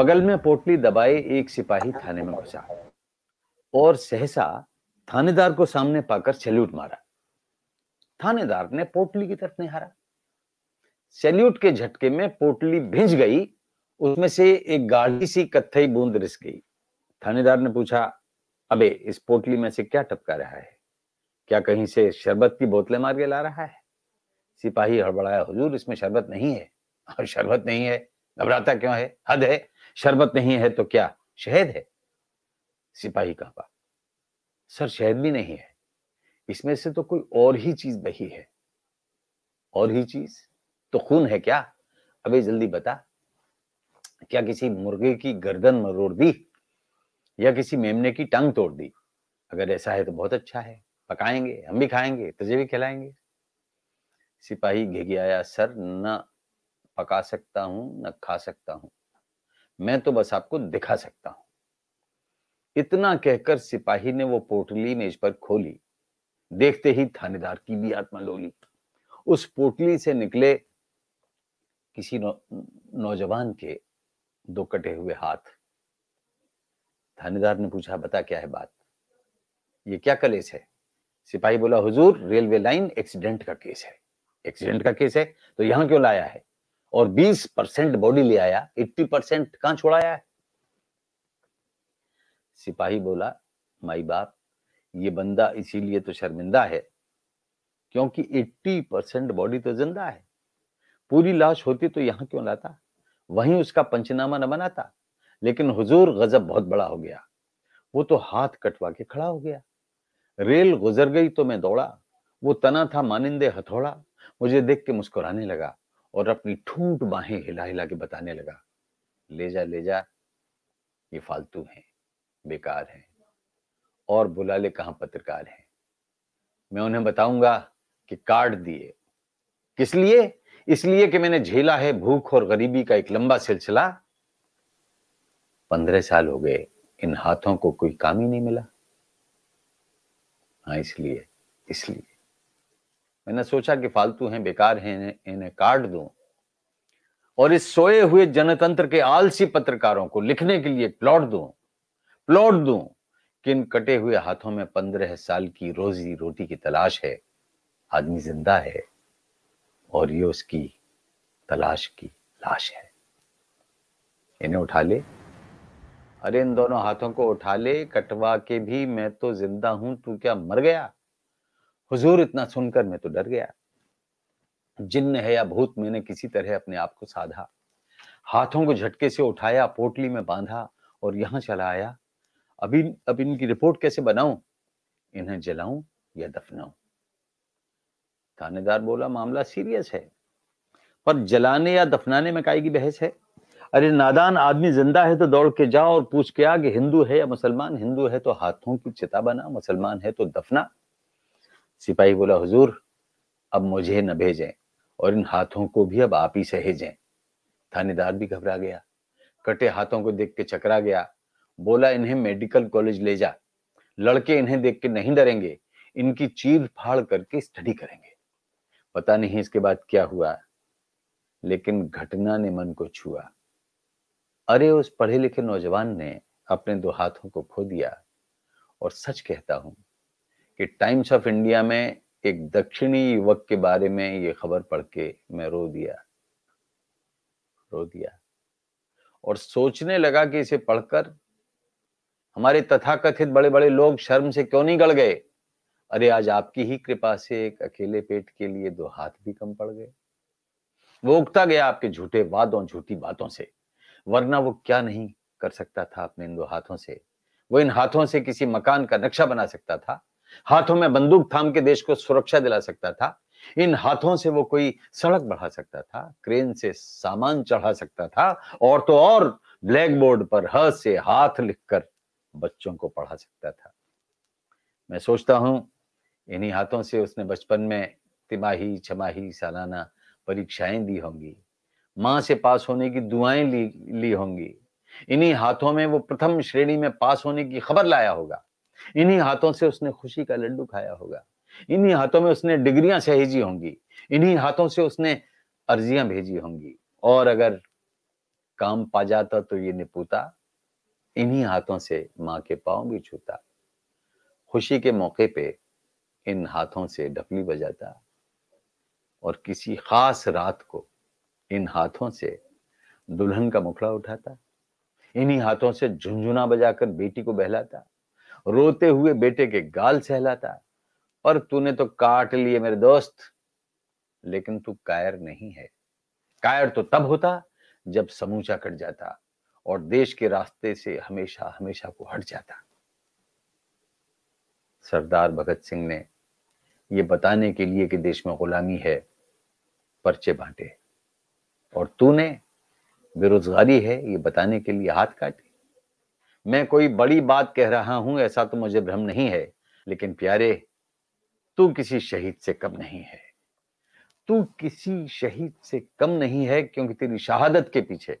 बगल में पोटली दबाए एक सिपाही थाने में घुसा और सहसा थानेदार को सामने पाकर सैल्यूट मारा थानेदार ने पोटली की तरफ निहारा सैल्यूट के झटके में पोटली भिंज गई उसमें से एक गाढ़ी सी कत्थई बूंद रिस गई थानेदार ने पूछा अबे इस पोटली में से क्या टपका रहा है क्या कहीं से शरबत की बोतलें मार के ला रहा है सिपाही हड़बड़ाया हुजूर इसमें शरबत नहीं है और हाँ, शरबत नहीं है घबराता क्यों है हद है शरबत नहीं है तो क्या शहद है सिपाही कहा सर शहद भी नहीं है इसमें से तो कोई और ही चीज बही है और ही चीज तो खून है क्या अबे जल्दी बता क्या किसी मुर्गे की गर्दन मरोड़ दी या किसी मेमने की टंग तोड़ दी अगर ऐसा है तो बहुत अच्छा है पकाएंगे हम भी खाएंगे तुझे भी खिलाएंगे सिपाही घिघियाया सर न पका सकता हूं न खा सकता हूं मैं तो बस आपको दिखा सकता हूं इतना कहकर सिपाही ने वो पोटली मेज पर खोली देखते ही थानेदार की भी आत्मा लोली उस पोटली से निकले किसी नौ, नौजवान के दो कटे हुए हाथ थानेदार ने पूछा बता क्या है बात ये क्या कलेस है सिपाही बोला हुजूर रेलवे लाइन एक्सीडेंट का केस है एक्सीडेंट का केस है तो यहां क्यों लाया है और 20 परसेंट बॉडी ले आया 80 परसेंट कहां छोड़ाया है सिपाही बोला माई बाप ये बंदा इसीलिए तो शर्मिंदा है क्योंकि 80 परसेंट बॉडी तो जिंदा है पूरी लाश होती तो यहां क्यों लाता वहीं उसका पंचनामा न बनाता लेकिन हुजूर गजब बहुत बड़ा हो गया वो तो हाथ कटवा के खड़ा हो गया रेल गुजर गई तो मैं दौड़ा वो तना था मानिंदे हथौड़ा मुझे देख के मुस्कुराने लगा और अपनी ठूंठ बाहें हिला हिला के बताने लगा ले जा ले जा ये फालतू हैं बेकार हैं और बुला ले कहा पत्रकार हैं मैं उन्हें बताऊंगा कि कार्ड दिए किस लिए इसलिए कि मैंने झेला है भूख और गरीबी का एक लंबा सिलसिला पंद्रह साल हो गए इन हाथों को कोई काम ही नहीं मिला हाँ इसलिए इसलिए मैंने सोचा कि फालतू हैं बेकार हैं इन्हें काट दो और इस सोए हुए जनतंत्र के आलसी पत्रकारों को लिखने के लिए प्लॉट दो प्लॉट दो कि इन कटे हुए हाथों में पंद्रह साल की रोजी रोटी की तलाश है आदमी जिंदा है और ये उसकी तलाश की लाश है इन्हें उठा ले अरे इन दोनों हाथों को उठा ले कटवा के भी मैं तो जिंदा हूं तू क्या मर गया हुजूर इतना सुनकर मैं तो डर गया जिन्न है या भूत मैंने किसी तरह अपने आप को साधा हाथों को झटके से उठाया पोटली में बांधा और यहां चला आया अभी अब इनकी रिपोर्ट कैसे बनाऊं इन्हें जलाऊं या दफनाऊं थानेदार बोला मामला सीरियस है पर जलाने या दफनाने में काय की बहस है अरे नादान आदमी जिंदा है तो दौड़ के जाओ और पूछ के आ कि हिंदू है या मुसलमान हिंदू है तो हाथों की चिता बना मुसलमान है तो दफना सिपाही बोला हुजूर अब मुझे न भेजें और इन हाथों को भी अब आप ही सहेजें थानेदार भी घबरा गया कटे हाथों को देख के चकरा गया बोला इन्हें मेडिकल कॉलेज ले जा लड़के इन्हें देख के नहीं डरेंगे इनकी चीर फाड़ करके स्टडी करेंगे पता नहीं इसके बाद क्या हुआ लेकिन घटना ने मन को छुआ अरे उस पढ़े लिखे नौजवान ने अपने दो हाथों को खो दिया और सच कहता हूं कि टाइम्स ऑफ इंडिया में एक दक्षिणी युवक के बारे में ये खबर पढ़ के मैं रो दिया रो दिया और सोचने लगा कि इसे पढ़कर हमारे तथाकथित बड़े बड़े लोग शर्म से क्यों नहीं गड़ गए अरे आज आपकी ही कृपा से एक अकेले पेट के लिए दो हाथ भी कम पड़ गए वो उगता गया आपके झूठे वादों झूठी बातों से वरना वो क्या नहीं कर सकता था अपने इन दो हाथों से वो इन हाथों से किसी मकान का नक्शा बना सकता था हाथों में बंदूक थाम के देश को सुरक्षा दिला सकता था इन हाथों से वो कोई सड़क बढ़ा सकता था क्रेन से सामान चढ़ा सकता था और तो और ब्लैक बोर्ड पर ह से हाथ लिखकर बच्चों को पढ़ा सकता था मैं सोचता हूं इन्हीं हाथों से उसने बचपन में तिमाही छमाही सालाना परीक्षाएं दी होंगी माँ से पास होने की दुआएं ली ली होंगी इन्हीं हाथों में वो प्रथम श्रेणी में पास होने की खबर लाया होगा इन्हीं हाथों से उसने खुशी का लड्डू खाया होगा इन्हीं हाथों में उसने डिग्रियां सहेजी होंगी इन्हीं हाथों से उसने अर्जियां भेजी होंगी और अगर काम पा जाता तो ये निपुता इन्हीं हाथों से माँ के पाँव भी छूता खुशी के मौके पे इन हाथों से ढकली बजाता और किसी खास रात को इन हाथों से दुल्हन का मुखड़ा उठाता इन्हीं हाथों से झुंझुना बजाकर बेटी को बहलाता रोते हुए बेटे के गाल सहलाता और तूने तो काट लिए मेरे दोस्त लेकिन तू कायर नहीं है कायर तो तब होता जब समूचा कट जाता और देश के रास्ते से हमेशा हमेशा को हट जाता सरदार भगत सिंह ने यह बताने के लिए कि देश में गुलामी है पर्चे बांटे और तूने बेरोजगारी है ये बताने के लिए हाथ काटे मैं कोई बड़ी बात कह रहा हूं ऐसा तो मुझे भ्रम नहीं है लेकिन प्यारे तू किसी शहीद से कम नहीं है तू किसी शहीद से कम नहीं है क्योंकि तेरी शहादत के पीछे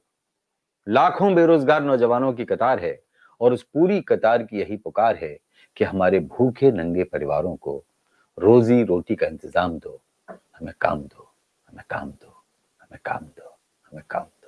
लाखों बेरोजगार नौजवानों की कतार है और उस पूरी कतार की यही पुकार है कि हमारे भूखे नंगे परिवारों को रोजी रोटी का इंतजाम दो हमें काम दो हमें काम दो हमें काम दो हमें काम दो